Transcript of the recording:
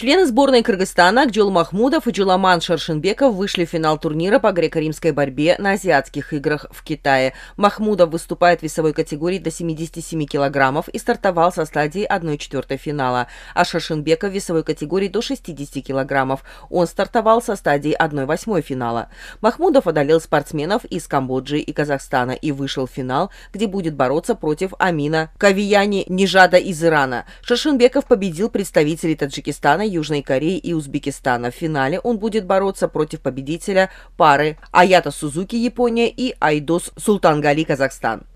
Члены сборной Кыргызстана Акджол Махмудов и Джуламан Шаршинбеков вышли в финал турнира по греко-римской борьбе на Азиатских играх в Китае. Махмудов выступает в весовой категории до 77 килограммов и стартовал со стадии 1-4 финала, а Шаршинбеков в весовой категории до 60 килограммов. Он стартовал со стадии 1-8 финала. Махмудов одолел спортсменов из Камбоджи и Казахстана и вышел в финал, где будет бороться против Амина Кавияни Нижада из Ирана. Шаршинбеков победил представителей Таджикистана Южной Кореи и Узбекистана. В финале он будет бороться против победителя пары Аята Сузуки Япония и Айдос Султангали Казахстан.